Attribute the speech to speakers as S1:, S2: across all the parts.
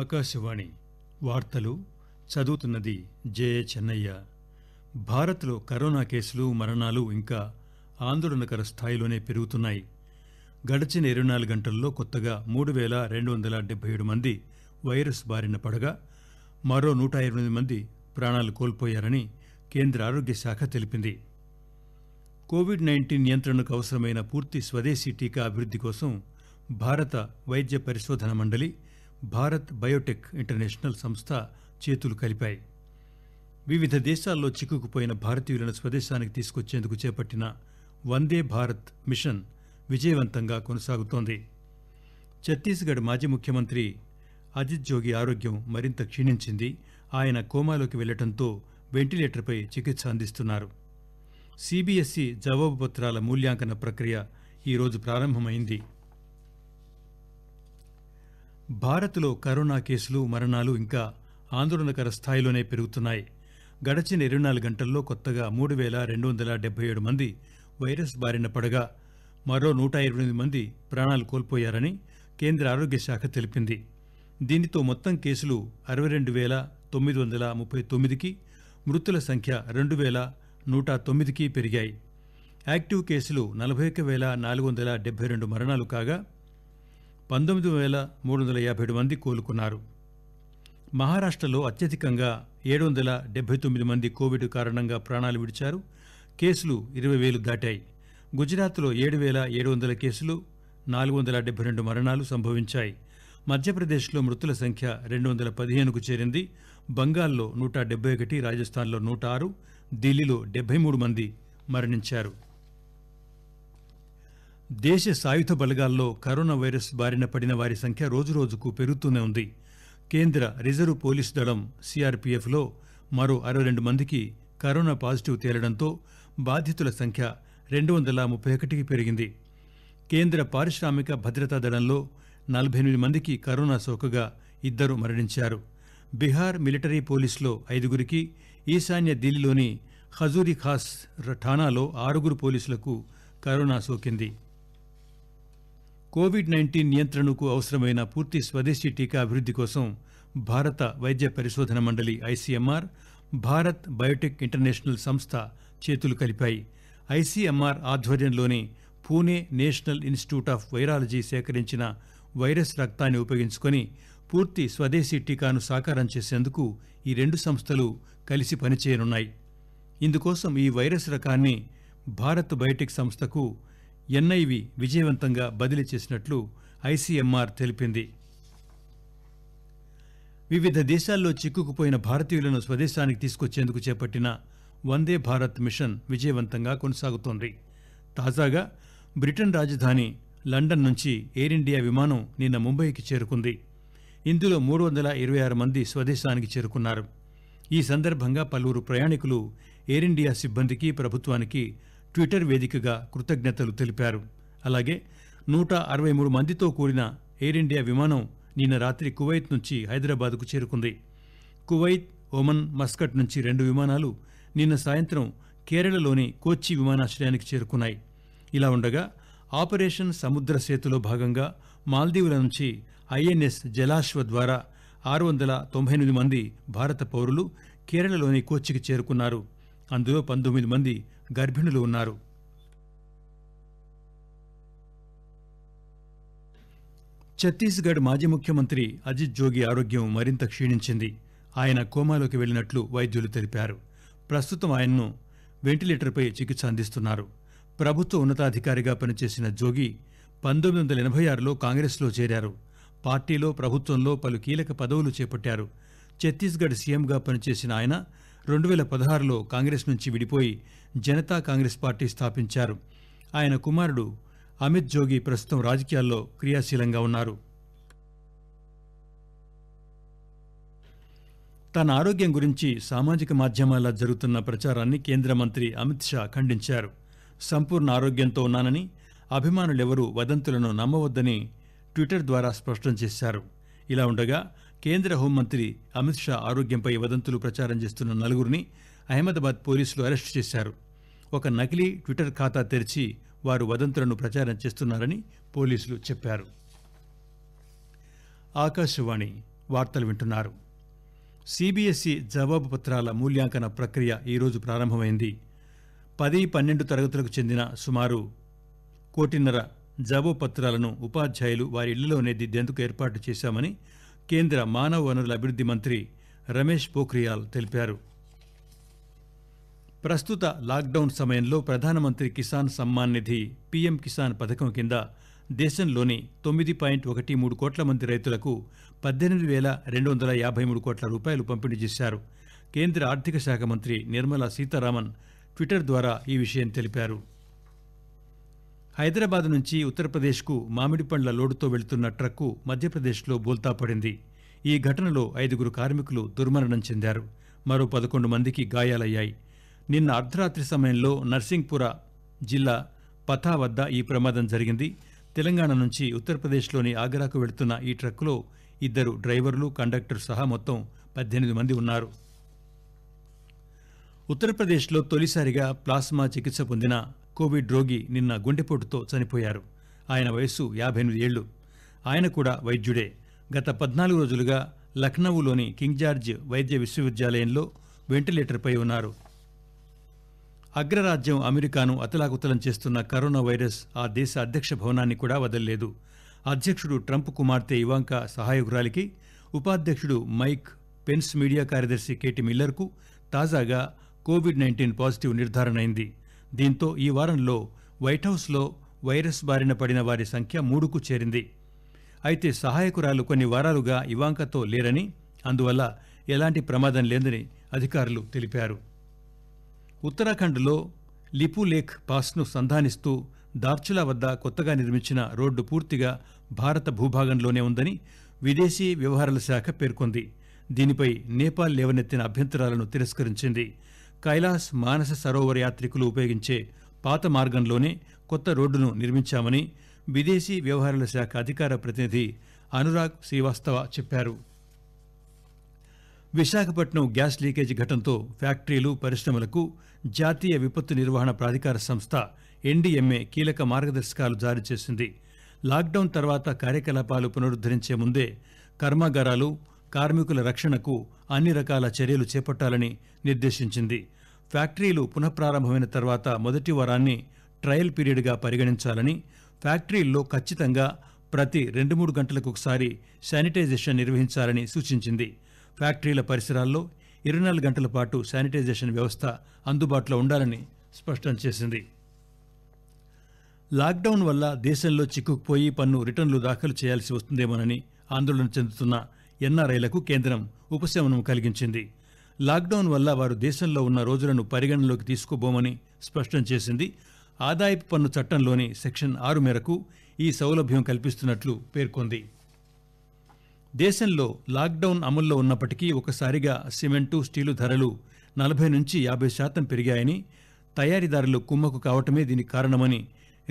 S1: ఆకాశవాణి వార్తలు చదువుతున్నది జే చెన్నయ్య భారత్లో కరోనా కేసులు మరణాలు ఇంకా ఆందోళనకర స్థాయిలోనే పెరుగుతున్నాయి గడిచిన ఇరవై నాలుగు గంటల్లో కొత్తగా మూడు వేల రెండు వందల డెబ్బై ఏడు మంది వైరస్ బారిన పడగా మరో నూట ఎనిమిది మంది ప్రాణాలు కోల్పోయారని కేంద్ర ఆరోగ్య శాఖ తెలిపింది కోవిడ్ నైన్టీన్ నియంత్రణకు అవసరమైన పూర్తి స్వదేశీ టీకా అభివృద్ధి కోసం భారత వైద్య పరిశోధన మండలి భారత్ బయోటెక్ ఇంటర్నేషనల్ సంస్థ చేతులు కలిపాయి వివిధ దేశాల్లో చిక్కుకుపోయిన భారతీయులను స్వదేశానికి తీసుకొచ్చేందుకు చేపట్టిన వందే భారత్ మిషన్ విజయవంతంగా కొనసాగుతోంది ఛత్తీస్గఢ్ మాజీ ముఖ్యమంత్రి అజిత్ జోగి ఆరోగ్యం మరింత క్షీణించింది ఆయన కోమాలోకి వెళ్లడంతో వెంటిలేటర్పై చికిత్స అందిస్తున్నారు సిబిఎస్ఈ జవాబు పత్రాల మూల్యాంకన ప్రక్రియ ఈరోజు ప్రారంభమైంది భారత్లో కరోనా కేసులు మరణాలు ఇంకా ఆందోళనకర స్థాయిలోనే పెరుగుతున్నాయి గడచిన ఇరవై నాలుగు గంటల్లో కొత్తగా మూడు వేల రెండు వందల డెబ్బై ఏడు మంది వైరస్ బారిన పడగా మరో నూట ఇరవై ఎనిమిది మంది ప్రాణాలు కోల్పోయారని కేంద్ర ఆరోగ్య శాఖ తెలిపింది దీనితో మొత్తం కేసులు అరవై రెండు వేల తొమ్మిది వందల ముప్పై తొమ్మిదికి మృతుల సంఖ్య రెండు వేల నూట తొమ్మిదికి పెరిగాయి యాక్టివ్ కేసులు నలభై ఒక వేల నాలుగు వందల డెబ్బై రెండు మరణాలు కాగా పంతొమ్మిది వేల మూడు వందల యాభై ఏడు మంది కోలుకున్నారు మహారాష్ట్రలో అత్యధికంగా ఏడు వందల డెబ్బై తొమ్మిది మంది కోవిడ్ కారణంగా ప్రాణాలు విడిచారు కేసులు ఇరవై వేలు దాటాయి గుజరాత్లో ఏడు వేల ఏడు వందల కేసులు నాలుగు వందల డెబ్బై రెండు మరణాలు సంభవించాయి మధ్యప్రదేశ్లో మృతుల సంఖ్య రెండు వందల పదిహేనుకు చేరింది బంగాల్లో నూట డెబ్బై ఒకటి రాజస్థాన్లో నూట ఆరు ఢిల్లీలో డెబ్బై మూడు మంది మరణించారు దేశ సాయుధ బలగాల్లో కరోనా వైరస్ బారిన పడిన వారి సంఖ్య రోజురోజుకు పెరుగుతూనే ఉంది కేంద్ర రిజర్వ్ పోలీస్ దళం సిఆర్పీఎఫ్లో మరో అరవై రెండు మందికి కరోనా పాజిటివ్ తేలడంతో బాధితుల సంఖ్య రెండు వందల ముప్పై ఒకటికి పెరిగింది కేంద్ర పారిశ్రామిక భద్రతా దళంలో నలభై ఎనిమిది మందికి కరోనా సోకగా ఇద్దరు మరణించారు బీహార్ మిలిటరీ పోలీసులో ఐదుగురికి ఈశాన్య ఢిల్లీలోని ఖజూరిఖాస్ ఠాణాలో ఆరుగురు పోలీసులకు కరోనా సోకింది కోవిడ్ నైన్టీన్ నియంత్రణకు అవసరమైన పూర్తి స్వదేశీ టీకా అభివృద్ది కోసం భారత వైద్య పరిశోధన మండలి ఐసీఎంఆర్ భారత్ బయోటెక్ ఇంటర్నేషనల్ సంస్థ చేతులు కలిపాయి ఐసీఎంఆర్ ఆధ్వర్యంలోని Pune national institute of virology సేకరించిన వైరస్ రక్తాన్ని ఉపయోగించుకొని పూర్తి స్వదేశీ టీకాను సాకారం చేసేందుకు ఈ రెండు సంస్థలు కలిసి పనిచేయనున్నాయి ఇందుకోసం ఈ వైరస్ రకాన్ని భారత్ బయోటెక్ సంస్థకు ఎన్ఐవి విజయవంతంగా బదిలీ చేసినట్లు ఐసీఎంఆర్ తెలిపింది వివిధ దేశాల్లో చిక్కుకుపోయిన భారతీయులను స్వదేశానికి తీసుకొచ్చేందుకు చేపట్టిన వందే భారత్ మిషన్ విజయవంతంగా కొనసాగుతోంది తాజాగా బ్రిటన్ రాజధాని లండన్ నుంచి ఎయిర్ ఇండియా విమానం నిన్న ముంబైకి చేరుకుంది ఇందులో మూడు వందల ఇరవై ఆరు మంది స్వదేశానికి చేరుకున్నారు ఈ సందర్భంగా పలువురు ప్రయాణికులు ఎయిర్ ఇండియా సిబ్బందికి ప్రభుత్వానికి ట్విట్టర్ వేదికగా కృతజ్ఞతలు తెలిపారు అలాగే నూట అరవై మూడు మందితో కూడిన ఎయిర్ ఇండియా విమానం నిన్న రాత్రి కువైత్ నుంచి హైదరాబాద్కు చేరుకుంది కువైత్ ఒమన్ మస్కట్ నుంచి రెండు విమానాలు నిన్న సాయంత్రం కేరళలోని కోచ్చి విమానాశ్రయానికి చేరుకున్నాయి ఇలా ఉండగా ఆపరేషన్ సముద్ర సేతులో భాగంగా మాల్దీవుల నుంచి ఐఎన్ఎస్ జలాశ్వ ద్వారా ఆరు వందల తొంభై ఎనిమిది మంది భారత పౌరులు కేరళలోని కోచ్చికి చేరుకున్నారు అందులో పంతొమ్మిది మంది గర్భిణులు ఉన్నారు ఛత్తీస్గఢ్ మాజీ ముఖ్యమంత్రి అజిత్ జోగి ఆరోగ్యం మరింత క్షీణించింది ఆయన కోమాలోకి వెళ్లినట్లు వైద్యులు తెలిపారు ప్రస్తుతం ఆయన్ను వెంటిలేటర్పై చికిత్స అందిస్తున్నారు ప్రభుత్వ ఉన్నతాధికారిగా పనిచేసిన జోగి పంతొమ్మిది వందల ఎనభై ఆరులో కాంగ్రెస్లో చేరారు పార్టీలో ప్రభుత్వంలో పలు కీలక పదవులు చేపట్టారు ఛత్తీస్గఢ్ సీఎంగా పనిచేసిన ఆయన రెండు వేల పదహారులో కాంగ్రెస్ నుంచి విడిపోయి జనతా కాంగ్రెస్ పార్టీ స్థాపించారు ఆయన కుమారుడు అమిత్ జోగి ప్రస్తుతం రాజకీయాల్లో క్రియాశీలంగా ఉన్నారు తన ఆరోగ్యం గురించి సామాజిక మాధ్యమాల్లో జరుగుతున్న ప్రచారాన్ని కేంద్ర మంత్రి అమిత్ షా ఖండించారు సంపూర్ణ ఆరోగ్యంతో ఉన్నానని అభిమానులెవరూ వదంతులను నమ్మవద్దని ట్విట్టర్ ద్వారా స్పష్టం చేశారు ఇలా ఉండగా కేంద్ర హోంమంత్రి అమిత్ షా ఆరోగ్యంపై వదంతులు ప్రచారం చేస్తున్న నలుగురిని అహ్మదాబాద్ పోలీసులు అరెస్టు చేశారు ఒక నకిలీ ట్విట్టర్ ఖాతా తెరిచి వారు వదంతులను ప్రచారం చేస్తున్నారని పోలీసులు చెప్పారు ఆకాశవాణి వార్తలు వింటున్నారు సిబిఎస్ఈ జవాబు పత్రాల మూల్యాంకన ప్రక్రియ ఈరోజు ప్రారంభమైంది పది పన్నెండు తరగతులకు చెందిన సుమారు కోటిన్నర జవాబు పత్రాలను ఉపాధ్యాయులు వారి ఇళ్లలోనే దిద్దేందుకు ఏర్పాటు చేశామని కేంద్ర మానవ వనరుల అభివృద్ధి మంత్రి రమేష్ పోఖ్రియాల్ తెలిపారు ప్రస్తుత లాక్డౌన్ సమయంలో ప్రధానమంత్రి కిసాన్ సమ్మాన్ నిధి పీఎం కిసాన్ పథకం కింద దేశంలోని తొమ్మిది పాయింట్ ఒకటి మూడు కోట్ల మంది రైతులకు పద్దెనిమిది వేల రెండు వందల యాభై మూడు కోట్ల రూపాయలు పంపిణీ చేశారు కేంద్ర ఆర్థిక శాఖ మంత్రి నిర్మలా సీతారామన్ ట్విట్టర్ ద్వారా ఈ విషయం తెలిపారు హైదరాబాద్ నుంచి ఉత్తరప్రదేశ్కు మామిడి పండ్ల లోడుతో వెళ్తున్న ట్రక్కు మధ్యప్రదేశ్లో బోల్తా పడింది ఈ ఘటనలో ఐదుగురు కార్మికులు దుర్మరణం చెందారు మరో పదకొండు మందికి గాయాలయ్యాయి నిన్న అర్ధరాత్రి సమయంలో నర్సింగ్పుర జిల్లా పథా వద్ద ఈ ప్రమాదం జరిగింది తెలంగాణ నుంచి ఉత్తరప్రదేశ్లోని ఆగ్రాకు వెళుతున్న ఈ ట్రక్కులో ఇద్దరు డ్రైవర్లు కండక్టర్ సహా మొత్తం పద్దెనిమిది మంది ఉన్నారు ఉత్తరప్రదేశ్లో తొలిసారిగా ప్లాస్మా చికిత్స పొందిన కోవిడ్ రోగి నిన్న గుండెపోటుతో చనిపోయారు ఆయన వయస్సు యాభై ఎనిమిది ఏళ్లు ఆయన కూడా వైద్యుడే గత పద్నాలుగు రోజులుగా లక్నవూలోని కింగ్ జార్జ్ వైద్య విశ్వవిద్యాలయంలో వెంటిలేటర్పై ఉన్నారు అగ్రరాజ్యం అమెరికాను అతలాకుతలం చేస్తున్న కరోనా వైరస్ ఆ దేశ అధ్యక్ష భవనాన్ని కూడా వదల్లేదు అధ్యక్షుడు ట్రంప్ కుమార్తె ఇవాంకా సహాయగురాలికి ఉపాధ్యక్షుడు మైక్ పెన్స్ మీడియా కార్యదర్శి కేటీ మిల్లర్కు తాజాగా కోవిడ్ నైన్టీన్ పాజిటివ్ నిర్ధారణ అయింది దీంతో ఈ వారంలో వైట్హౌస్లో వైరస్ బారిన పడిన వారి సంఖ్య మూడుకు చేరింది అయితే సహాయకురాలు కొన్ని వారాలుగా ఇవాంకతో లేరని అందువల్ల ఎలాంటి ప్రమాదం లేదని అధికారులు తెలిపారు ఉత్తరాఖండ్లో లిపులేఖ్ పాస్ను సంధానిస్తూ దార్చులా వద్ద కొత్తగా నిర్మించిన రోడ్డు పూర్తిగా భారత భూభాగంలోనే ఉందని విదేశీ వ్యవహారాల శాఖ పేర్కొంది దీనిపై నేపాల్ లేవనెత్తిన అభ్యంతరాలను తిరస్కరించింది కైలాస్ మానస సరోవర యాత్రికులు ఉపయోగించే పాత మార్గంలోనే కొత్త రోడ్డును నిర్మించామని విదేశీ వ్యవహారాల శాఖ అధికార ప్రతినిధి అనురాగ్ శ్రీవాస్తవ చెప్పారు విశాఖపట్నం గ్యాస్ లీకేజ్ ఘటనతో ఫ్యాక్టరీలు పరిశ్రమలకు జాతీయ విపత్తు నిర్వహణ ప్రాధికార సంస్థ ఎన్డీఎంఏ కీలక మార్గదర్శకాలు జారీ చేసింది లాక్డౌన్ తర్వాత కార్యకలాపాలు పునరుద్దరించే ముందే కర్మాగారాలు కార్మికుల రక్షణకు అన్ని రకాల చర్యలు చేపట్టాలని నిర్దేశించింది ఫ్యాక్టరీలు పునఃప్రారంభమైన తర్వాత మొదటి వారాన్ని ట్రయల్ పీరియడ్గా పరిగణించాలని ఫ్యాక్టరీల్లో ఖచ్చితంగా ప్రతి రెండు మూడు గంటలకు ఒకసారి శానిటైజేషన్ నిర్వహించాలని సూచించింది ఫ్యాక్టరీల పరిసరాల్లో ఇరవై నాలుగు గంటల పాటు శానిటైజేషన్ వ్యవస్థ అందుబాటులో ఉండాలని స్పష్టం చేసింది లాక్డౌన్ వల్ల దేశంలో చిక్కుకుపోయి పన్ను రిటర్నులు దాఖలు చేయాల్సి వస్తుందేమోనని ఆందోళన చెందుతున్న ఎన్ఆర్ఐలకు కేంద్రం ఉపశమనం కలిగించింది లాక్డౌన్ వల్ల వారు దేశంలో ఉన్న రోజులను పరిగణనలోకి తీసుకోబోమని స్పష్టం చేసింది ఆదాయపు పన్ను చట్టంలోని సెక్షన్ ఆరు మేరకు ఈ సౌలభ్యం కల్పిస్తున్నట్లు పేర్కొంది దేశంలో లాక్డౌన్ అమల్లో ఉన్నప్పటికీ ఒకసారిగా సిమెంటు స్టీలు ధరలు నలభై నుంచి యాభై శాతం పెరిగాయని తయారీదారులు కుమ్మకు కావటమే దీనికి కారణమని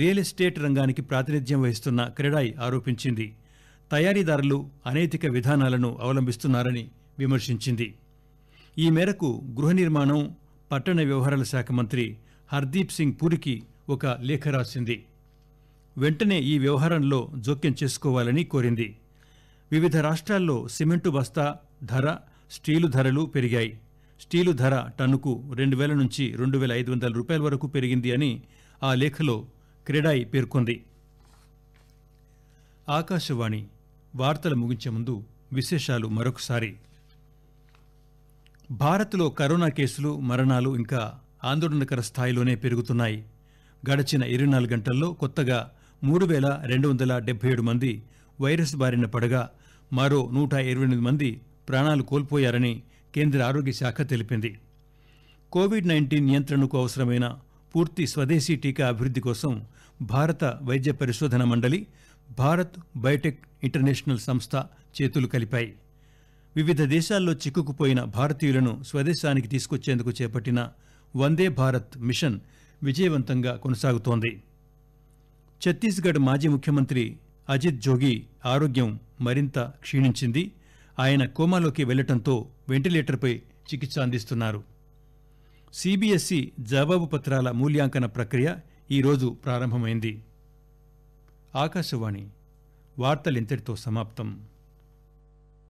S1: రియల్ ఎస్టేట్ రంగానికి ప్రాతినిధ్యం వహిస్తున్న క్రెడాయ్ ఆరోపించింది తయారీదారులు అనైతిక విధానాలను అవలంబిస్తున్నారని విమర్శించింది ఈ మేరకు గృహ నిర్మాణం పట్టణ వ్యవహారాల శాఖ మంత్రి హర్దీప్ సింగ్ పూరికి ఒక లేఖ రాసింది వెంటనే ఈ వ్యవహారంలో జోక్యం చేసుకోవాలని కోరింది వివిధ రాష్ట్రాల్లో సిమెంటు బస్తా ధర స్టీలు ధరలు పెరిగాయి స్టీలు ధర టన్నుకు రెండు వేల నుంచి రెండు వేల ఐదు వందల రూపాయల వరకు పెరిగింది అని ఆ లేఖలో క్రెడాయి పేర్కొంది ఆకాశవాణి వార్తలు ముగించే ముందు విశేషాలు మరొకసారి భారత్లో కరోనా కేసులు మరణాలు ఇంకా ఆందోళనకర స్థాయిలోనే పెరుగుతున్నాయి గడచిన ఇరవై నాలుగు గంటల్లో కొత్తగా మూడు వేల రెండు వందల డెబ్బై ఏడు మంది వైరస్ బారిన పడగా మరో నూట ఇరవై ఎనిమిది మంది ప్రాణాలు కోల్పోయారని కేంద్ర ఆరోగ్య శాఖ తెలిపింది కోవిడ్ నైన్టీన్ నియంత్రణకు అవసరమైన పూర్తి స్వదేశీ టీకా అభివృద్ధి కోసం భారత వైద్య పరిశోధన మండలి భారత్ బయోటెక్ ఇంటర్నేషనల్ సంస్థ చేతులు కలిపాయి వివిధ దేశాల్లో చిక్కుకుపోయిన భారతీయులను స్వదేశానికి తీసుకొచ్చేందుకు చేపట్టిన వందే భారత్ మిషన్ విజయవంతంగా కొనసాగుతోంది ఛత్తీస్గఢ్ మాజీ ముఖ్యమంత్రి అజిత్ జోగి ఆరోగ్యం మరింత క్షీణించింది ఆయన కోమాలోకి వెళ్లటంతో వెంటిలేటర్పై చికిత్స అందిస్తున్నారు సిబిఎస్ఈ జవాబు పత్రాల మూల్యాంకన ప్రక్రియ ఈరోజు ప్రారంభమైంది ఆకాశవాణి వార్తలింతటితో సమాప్తం